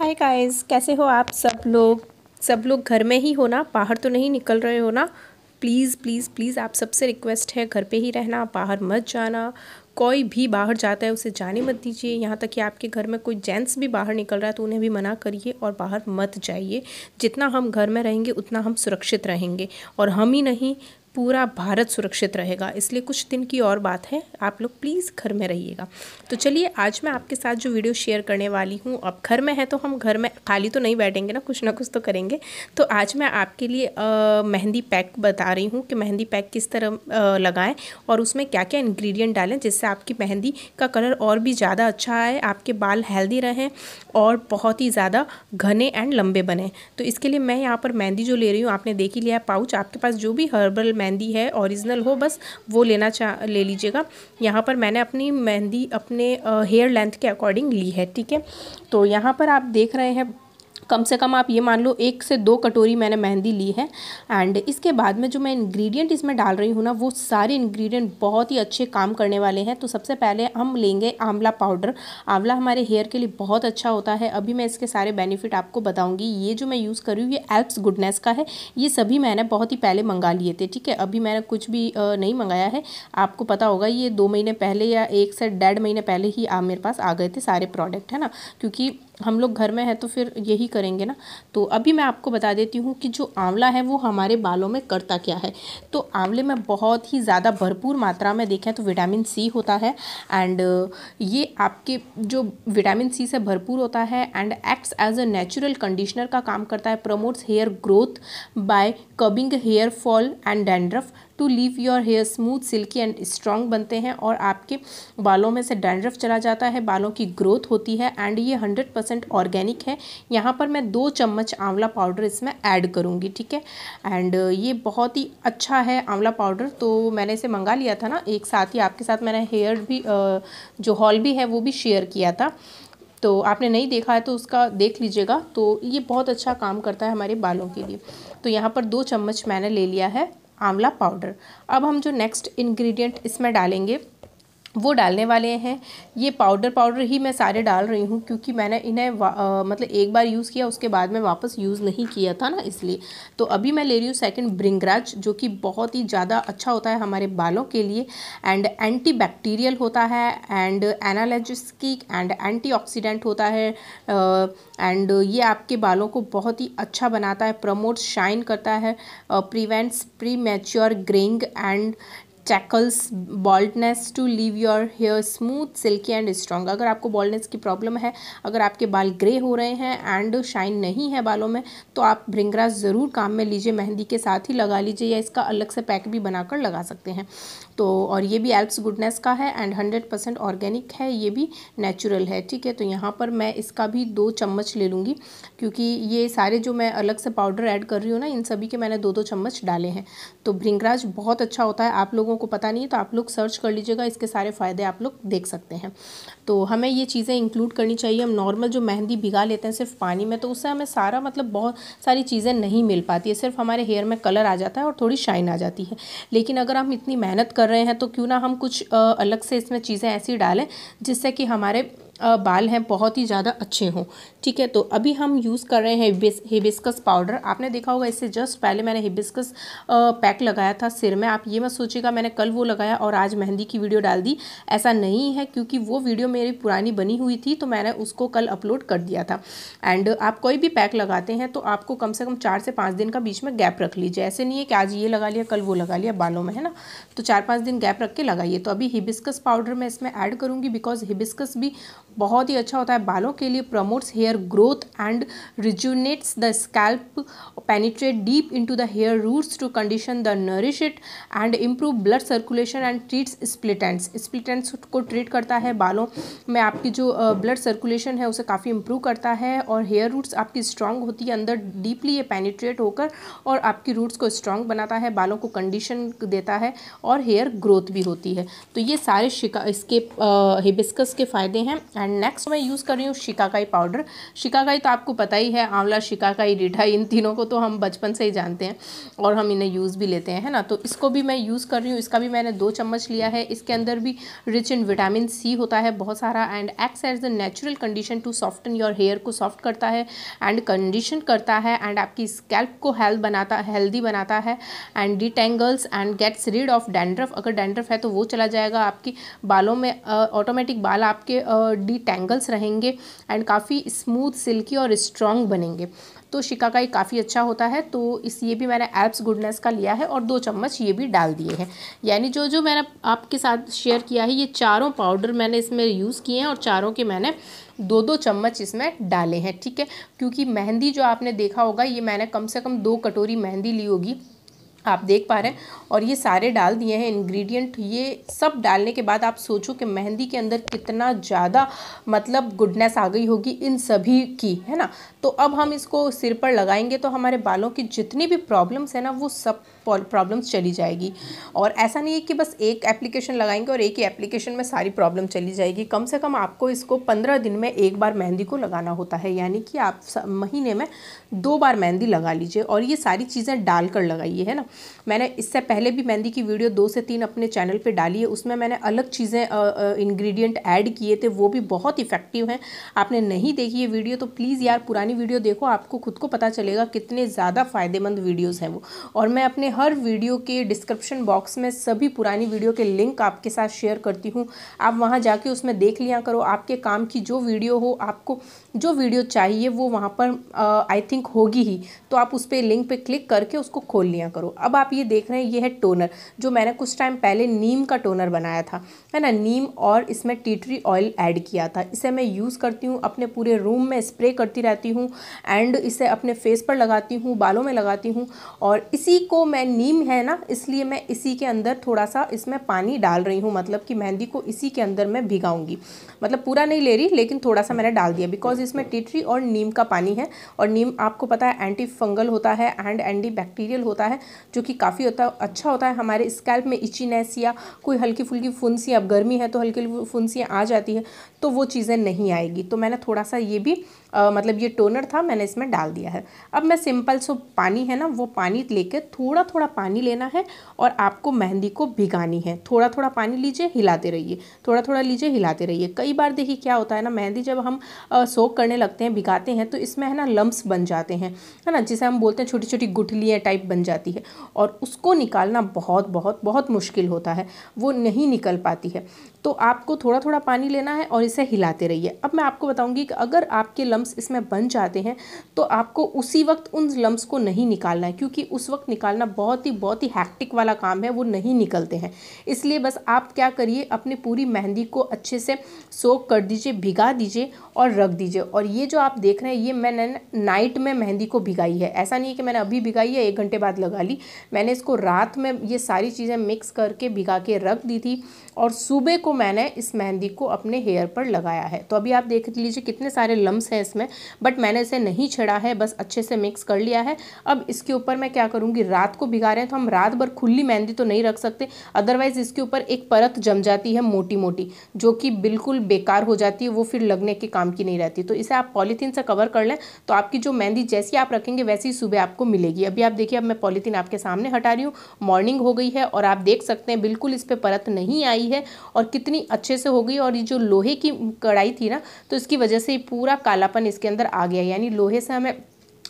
hi guys कैसे हो आप सब लोग सब लोग घर में ही हो ना बाहर तो नहीं निकल रहे हो ना प्लीज़ प्लीज़ प्लीज़ आप सबसे रिक्वेस्ट है घर पे ही रहना बाहर मत जाना कोई भी बाहर जाता है उसे जाने मत दीजिए यहाँ तक कि आपके घर में कोई जेंट्स भी बाहर निकल रहा है तो उन्हें भी मना करिए और बाहर मत जाइए जितना हम घर में रहेंगे उतना हम सुरक्षित रहेंगे और हम ही नहीं पूरा भारत सुरक्षित रहेगा इसलिए कुछ दिन की और बात है आप लोग प्लीज़ घर में रहिएगा तो चलिए आज मैं आपके साथ जो वीडियो शेयर करने वाली हूँ अब घर में है तो हम घर में खाली तो नहीं बैठेंगे ना कुछ ना कुछ तो करेंगे तो आज मैं आपके लिए आ, मेहंदी पैक बता रही हूँ कि मेहंदी पैक किस तरह लगाएँ और उसमें क्या क्या इन्ग्रीडियंट डालें जिससे आपकी मेहंदी का कलर और भी ज़्यादा अच्छा आए आपके बाल हेल्दी रहें और बहुत ही ज़्यादा घने एंड लंबे बने तो इसके लिए मैं यहाँ पर मेहंदी जो ले रही हूँ आपने देख ही लिया पाउच आपके पास जो भी हर्बल मेहंदी है ओरिजिनल हो बस वो लेना चाह ले लीजिएगा यहाँ पर मैंने अपनी मेहंदी अपने हेयर लेंथ के अकॉर्डिंग ली है ठीक है तो यहाँ पर आप देख रहे हैं कम से कम आप ये मान लो एक से दो कटोरी मैंने मेहंदी ली है एंड इसके बाद में जो मैं इंग्रेडिएंट इसमें डाल रही हूँ ना वो सारे इंग्रेडिएंट बहुत ही अच्छे काम करने वाले हैं तो सबसे पहले हम लेंगे आंवला पाउडर आंवला हमारे हेयर के लिए बहुत अच्छा होता है अभी मैं इसके सारे बेनिफिट आपको बताऊँगी ये जो मैं यूज़ कर रही हूँ ये एल्प्स गुडनेस का है ये सभी मैंने बहुत ही पहले मंगा लिए थे ठीक है अभी मैंने कुछ भी नहीं मंगाया है आपको पता होगा ये दो महीने पहले या एक से डेढ़ महीने पहले ही आप मेरे पास आ गए थे सारे प्रोडक्ट है ना क्योंकि हम लोग घर में है तो फिर यही करेंगे ना तो अभी मैं आपको बता देती हूँ कि जो आंवला है वो हमारे बालों में करता क्या है तो आंवले में बहुत ही ज़्यादा भरपूर मात्रा में देखें तो विटामिन सी होता है एंड ये आपके जो विटामिन सी से भरपूर होता है and acts as a natural conditioner का काम करता है promotes hair growth by curbing hair fall and dandruff to leave your hair smooth silky and strong बनते हैं और आपके बालों में से डैंड्रफ चला जाता है बालों की ग्रोथ होती है एंड ये हंड्रेड परसेंट ऑर्गेनिक है यहाँ पर मैं दो चम्मच आंवला पाउडर इसमें ऐड करूँगी ठीक है एंड ये बहुत ही अच्छा है आंवला पाउडर तो मैंने इसे मंगा लिया था ना एक साथ ही आपके साथ मैंने हेयर भी जो हॉल भी है वो भी शेयर किया था तो आपने नहीं देखा है तो उसका देख लीजिएगा तो ये बहुत अच्छा काम करता है हमारे बालों के लिए तो यहाँ पर दो चम्मच मैंने ले लिया है आंवला पाउडर अब हम जो नेक्स्ट इंग्रेडिएंट इसमें डालेंगे वो डालने वाले हैं ये पाउडर पाउडर ही मैं सारे डाल रही हूँ क्योंकि मैंने इन्हें मतलब एक बार यूज़ किया उसके बाद में वापस यूज़ नहीं किया था ना इसलिए तो अभी मैं ले रही हूँ सेकंड ब्रिंगराज जो कि बहुत ही ज़्यादा अच्छा होता है हमारे बालों के लिए एंड एंटी बैक्टीरियल होता है and analgesic and anti oxidant होता है एंड ये आपके बालों को बहुत ही अच्छा बनाता है प्रमोट शाइन करता है prevents pre mature greying and tackles baldness to leave your hair smooth silky and strong अगर आपको बॉल्डनेस की प्रॉब्लम है अगर आपके बाल ग्रे हो रहे हैं एंड शाइन नहीं है बालों में तो आप भ्रिंगराज ज़रूर काम में लीजिए मेहंदी के साथ ही लगा लीजिए या इसका अलग से पैक भी बनाकर लगा सकते हैं तो और ये भी एल्प्स गुडनेस का है एंड हंड्रेड परसेंट ऑर्गेनिक है ये भी नेचुरल है ठीक है तो यहाँ पर मैं इसका भी दो चम्मच ले लूँगी क्योंकि ये सारे जो मैं अलग से पाउडर ऐड कर रही हूँ ना इन सभी के मैंने दो दो चम्मच डाले हैं तो भ्रिंगराज बहुत अच्छा होता है आप लोगों को पता नहीं है तो आप लोग सर्च कर लीजिएगा इसके सारे फ़ायदे आप लोग देख सकते हैं तो हमें ये चीज़ें इंक्लूड करनी चाहिए हम नॉर्मल जो मेहंदी भिगा लेते हैं सिर्फ पानी में तो उससे हमें सारा मतलब बहुत सारी चीज़ें नहीं मिल पाती है सिर्फ हमारे हेयर में कलर आ जाता है और थोड़ी शाइन आ जाती है लेकिन अगर हम इतनी मेहनत कर रहे हैं तो क्यों ना हम कुछ अलग से इसमें चीज़ें ऐसी डालें जिससे कि हमारे बाल हैं बहुत ही ज़्यादा अच्छे हों ठीक है तो अभी हम यूज़ कर रहे हैं हिबिस्कस पाउडर आपने देखा होगा इससे जस्ट पहले मैंने हिबिस्कस पैक लगाया था सिर में आप ये मत सोचिएगा मैंने कल वो लगाया और आज मेहंदी की वीडियो डाल दी ऐसा नहीं है क्योंकि वो वीडियो मेरी पुरानी बनी हुई थी तो मैंने उसको कल अपलोड कर दिया था एंड आप कोई भी पैक लगाते हैं तो आपको कम से कम चार से पाँच दिन का बीच में गैप रख लीजिए ऐसे नहीं है कि आज ये लगा लिया कल वो लगा लिया बालों में है ना तो चार पाँच दिन गैप रख के लगाइए तो अभी हिबिस्कस पाउडर मैं इसमें ऐड करूँगी बिकॉज हिबिस्कस भी बहुत ही अच्छा होता है बालों के लिए promotes hair growth and rejuvenates the scalp penetrate deep into the hair roots to condition the nourish it and improve blood circulation and treats split ends split ends को ट्रीट करता है बालों में आपकी जो ब्लड सर्कुलेशन है उसे काफ़ी इम्प्रूव करता है और हेयर रूट्स आपकी स्ट्रांग होती है अंदर डीपली ये पेनिट्रेट होकर और आपकी रूट्स को स्ट्रांग बनाता है बालों को कंडीशन देता है और हेयर ग्रोथ भी होती है तो ये सारे शिका इसके हिबिस्कस के फ़ायदे हैं एंड एंड नेक्स्ट मैं यूज़ कर रही हूँ शिकाकाई पाउडर शिकाकाई तो आपको पता ही है आंवला शिकाकाई रीठा इन तीनों को तो हम बचपन से ही जानते हैं और हम इन्हें यूज़ भी लेते हैं है ना तो इसको भी मैं यूज़ कर रही हूँ इसका भी मैंने दो चम्मच लिया है इसके अंदर भी रिच इन विटामिन सी होता है बहुत सारा and acts as the natural condition to soften your hair को सॉफ्ट करता है एंड कंडीशन करता है एंड आपकी स्कैल्प को हेल्थ बनाता हेल्दी बनाता है and detangles and gets rid of dandruff अगर डेंड्रफ है तो वो चला जाएगा आपकी बालों में ऑटोमेटिक बाल आपके टैंगल्स रहेंगे एंड काफ़ी स्मूथ सिल्की और स्ट्रॉन्ग बनेंगे तो शिकाकाई काफ़ी अच्छा होता है तो इस ये भी मैंने एप्स गुडनेस का लिया है और दो चम्मच ये भी डाल दिए हैं यानी जो जो मैंने आपके साथ शेयर किया है ये चारों पाउडर मैंने इसमें यूज़ किए हैं और चारों के मैंने दो दो चम्मच इसमें डाले हैं ठीक है क्योंकि मेहंदी जो आपने देखा होगा ये मैंने कम से कम दो कटोरी मेहंदी ली होगी आप देख पा रहे हैं और ये सारे डाल दिए हैं इंग्रेडिएंट ये सब डालने के बाद आप सोचो कि मेहंदी के अंदर कितना ज़्यादा मतलब गुडनेस आ गई होगी इन सभी की है ना तो अब हम इसको सिर पर लगाएंगे तो हमारे बालों की जितनी भी प्रॉब्लम्स है ना वो सब प्रॉब्लम्स चली जाएगी और ऐसा नहीं है कि बस एक एप्लीकेशन लगाएंगे और एक ही एप्लीकेशन में सारी प्रॉब्लम चली जाएगी कम से कम आपको इसको पंद्रह दिन में एक बार मेहंदी को लगाना होता है यानी कि आप महीने में दो बार मेहंदी लगा लीजिए और ये सारी चीज़ें डाल कर लगाइए है ना मैंने इससे पहले भी मेहंदी की वीडियो दो से तीन अपने चैनल पर डाली है उसमें मैंने अलग चीज़ें इन्ग्रीडियंट ऐड किए थे वो भी बहुत इफेक्टिव हैं आपने नहीं देखी ये वीडियो तो प्लीज़ यार पुरानी वीडियो देखो आपको खुद को पता चलेगा कितने ज़्यादा फ़ायदेमंद वीडियोज़ हैं वो और मैं अपने हर वीडियो के डिस्क्रिप्शन बॉक्स में सभी पुरानी वीडियो के लिंक आपके साथ शेयर करती हूँ आप वहाँ जाके उसमें देख लिया करो आपके काम की जो वीडियो हो आपको जो वीडियो चाहिए वो वहाँ पर आई थिंक होगी ही तो आप उस पर लिंक पर क्लिक करके उसको खोल लिया करो अब आप ये देख रहे हैं ये है टोनर जो मैंने कुछ टाइम पहले नीम का टोनर बनाया था है ना नीम और इसमें टीटरी ऑयल ऐड किया था इसे मैं यूज़ करती हूँ अपने पूरे रूम में स्प्रे करती रहती हूँ एंड इसे अपने फेस पर लगाती हूँ बालों में लगाती हूँ और इसी को मैं नीम है ना इसलिए मैं इसी के अंदर थोड़ा सा इसमें पानी डाल रही हूँ मतलब कि मेहंदी को इसी के अंदर मैं भिगाऊंगी मतलब पूरा नहीं ले रही लेकिन थोड़ा सा मैंने डाल दिया बिकॉज इसमें टिटरी और नीम का पानी है और नीम आपको पता है एंटी फंगल होता है एंड एंटी बैक्टीरियल होता है जो कि काफ़ी होता अच्छा होता है हमारे स्कैल्प में इचीनेस या कोई हल्की फुल्की फुंसी अब गर्मी है तो हल्की फुंसियाँ आ जाती है तो वो चीज़ें नहीं आएगी तो मैंने थोड़ा सा ये भी आ, मतलब ये टोनर था मैंने इसमें डाल दिया है अब मैं सिंपल सो पानी है ना वो पानी लेकर थोड़ा थोड़ा पानी लेना है और आपको मेहंदी को भिगानी है थोड़ा थोड़ा पानी लीजिए हिलाते रहिए थोड़ा थोड़ा लीजिए हिलाते रहिए कई बार देखिए क्या होता है ना मेहंदी जब हम सोख करने लगते हैं भिगाते हैं तो इसमें है ना लम्ब्स बन जाते हैं है ना जिसे हम बोलते हैं छोटी छोटी गुठलियाँ टाइप बन जाती है और उसको निकालना बहुत बहुत बहुत मुश्किल होता है वो नहीं निकल पाती है तो आपको थोड़ा थोड़ा पानी लेना है और इसे हिलाते रहिए अब मैं आपको बताऊंगी कि अगर आपके लम्ब इसमें बन जाते हैं तो आपको उसी वक्त उन लम्ब्स को नहीं निकालना है क्योंकि उस वक्त निकालना बहुत ही बहुत ही हैक्टिक वाला काम है वो नहीं निकलते हैं इसलिए बस आप क्या करिए अपनी पूरी मेहंदी को अच्छे से सोख कर दीजिए भिगा दीजिए और रख दीजिए और ये जो आप देख रहे हैं ये मैंने नाइट में मेहंदी को भिगाई है ऐसा नहीं है कि मैंने अभी भिगाई है एक घंटे बाद लगा ली मैंने इसको रात में ये सारी चीज़ें मिक्स करके भिगा के रख दी थी और सुबह को मैंने इस मेहंदी को अपने हेयर पर लगाया है तो अभी आप देख लीजिए कितने सारे लम्ब हैं इसमें बट मैंने इसे नहीं छेड़ा है बस अच्छे से मिक्स कर लिया है अब इसके ऊपर मैं क्या करूँगी रात को भिगा रहे हैं तो हम रात भर खुली मेहंदी तो नहीं रख सकते अदरवाइज़ इसके ऊपर एक परत जम जाती है मोटी मोटी जो कि बिल्कुल बेकार हो जाती है वो फिर लगने के काम की नहीं रहती तो इसे आप पॉलीथीन से कवर कर लें तो आपकी जो मेहंदी जैसी आप रखेंगे वैसी सुबह आपको मिलेगी अभी आप देखिए अब मैं पॉलीथीन आपके सामने हटा रही हूँ मॉर्निंग हो गई है और आप देख सकते हैं बिल्कुल इस पर परत नहीं आई है और कितनी अच्छे से हो गई और ये जो लोहे की कढ़ाई थी ना तो इसकी वजह से पूरा कालापन इसके अंदर आ गया यानी लोहे से हमें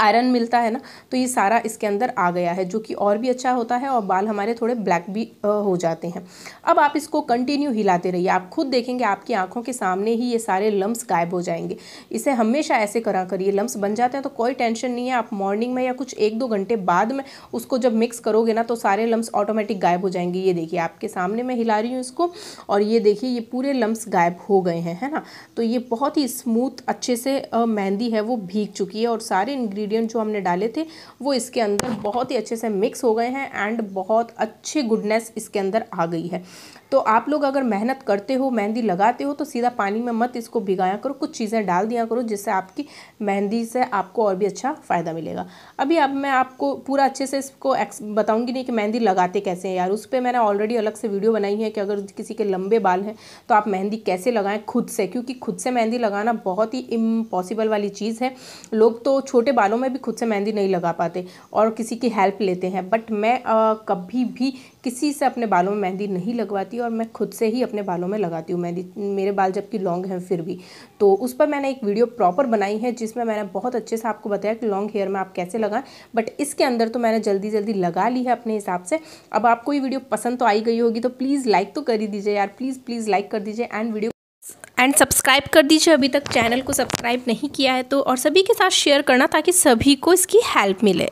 आयरन मिलता है ना तो ये सारा इसके अंदर आ गया है जो कि और भी अच्छा होता है और बाल हमारे थोड़े ब्लैक भी हो जाते हैं अब आप इसको कंटिन्यू हिलाते रहिए आप खुद देखेंगे आपकी आंखों के सामने ही ये सारे लम्ब्स गायब हो जाएंगे इसे हमेशा ऐसे करा करिए लम्ब्स बन जाते हैं तो कोई टेंशन नहीं है आप मॉर्निंग में या कुछ एक दो घंटे बाद में उसको जब मिक्स करोगे ना तो सारे लम्ब्स ऑटोमेटिक गायब हो जाएंगे ये देखिए आपके सामने मैं हिला रही हूँ इसको और ये देखिए ये पूरे लम्ब गायब हो गए हैं है ना तो ये बहुत ही स्मूथ अच्छे से मेहंदी है वो भीग चुकी है और सारे इन्ग्रीडियंट इंग्रेडिएंट जो हमने डाले थे वो इसके अंदर बहुत ही अच्छे से मिक्स हो गए हैं एंड बहुत अच्छी गुडनेस इसके अंदर आ गई है तो आप लोग अगर मेहनत करते हो मेहंदी लगाते हो तो सीधा पानी में मत इसको भिगाया करो कुछ चीज़ें डाल दिया करो जिससे आपकी मेहंदी से आपको और भी अच्छा फ़ायदा मिलेगा अभी अब मैं आपको पूरा अच्छे से इसको बताऊंगी नहीं कि मेहंदी लगाते कैसे हैं यार उस पर मैंने ऑलरेडी अलग से वीडियो बनाई है कि अगर किसी के लंबे बाल हैं तो आप मेहंदी कैसे लगाएं खुद से क्योंकि खुद से मेहंदी लगाना बहुत ही इम्पॉसिबल वाली चीज़ है लोग तो छोटे बालों में भी खुद से मेहंदी नहीं लगा पाते और किसी की हेल्प लेते हैं बट मैं आ, कभी भी किसी से अपने बालों में मेहंदी नहीं लगवाती और मैं खुद से ही अपने बालों में लगाती हूँ मेहंदी मेरे बाल जबकि लॉन्ग हैं फिर भी तो उस पर मैंने एक वीडियो प्रॉपर बनाई है जिसमें मैंने बहुत अच्छे से आपको बताया कि लॉन्ग हेयर में आप कैसे लगाएं बट इसके अंदर तो मैंने जल्दी जल्दी लगा ली है अपने हिसाब से अब आपको ये वीडियो पसंद तो आई गई होगी तो प्लीज़ लाइक तो कर ही दीजिए यार प्लीज़ प्लीज़ लाइक कर दीजिए एंड वीडियो एंड सब्सक्राइब कर दीजिए अभी तक चैनल को सब्सक्राइब नहीं किया है तो और सभी के साथ शेयर करना ताकि सभी को इसकी हेल्प मिले